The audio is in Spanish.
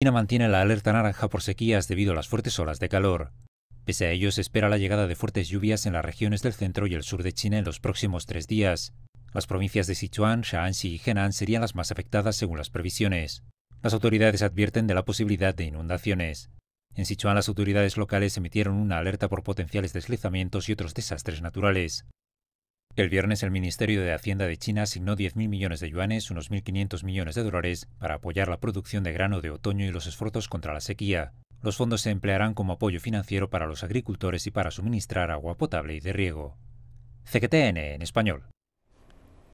China mantiene la alerta naranja por sequías debido a las fuertes olas de calor. Pese a ello, se espera la llegada de fuertes lluvias en las regiones del centro y el sur de China en los próximos tres días. Las provincias de Sichuan, Shaanxi y Henan serían las más afectadas según las previsiones. Las autoridades advierten de la posibilidad de inundaciones. En Sichuan las autoridades locales emitieron una alerta por potenciales deslizamientos y otros desastres naturales. El viernes el Ministerio de Hacienda de China asignó 10.000 millones de yuanes, unos 1.500 millones de dólares, para apoyar la producción de grano de otoño y los esfuerzos contra la sequía. Los fondos se emplearán como apoyo financiero para los agricultores y para suministrar agua potable y de riego. CGTN en español.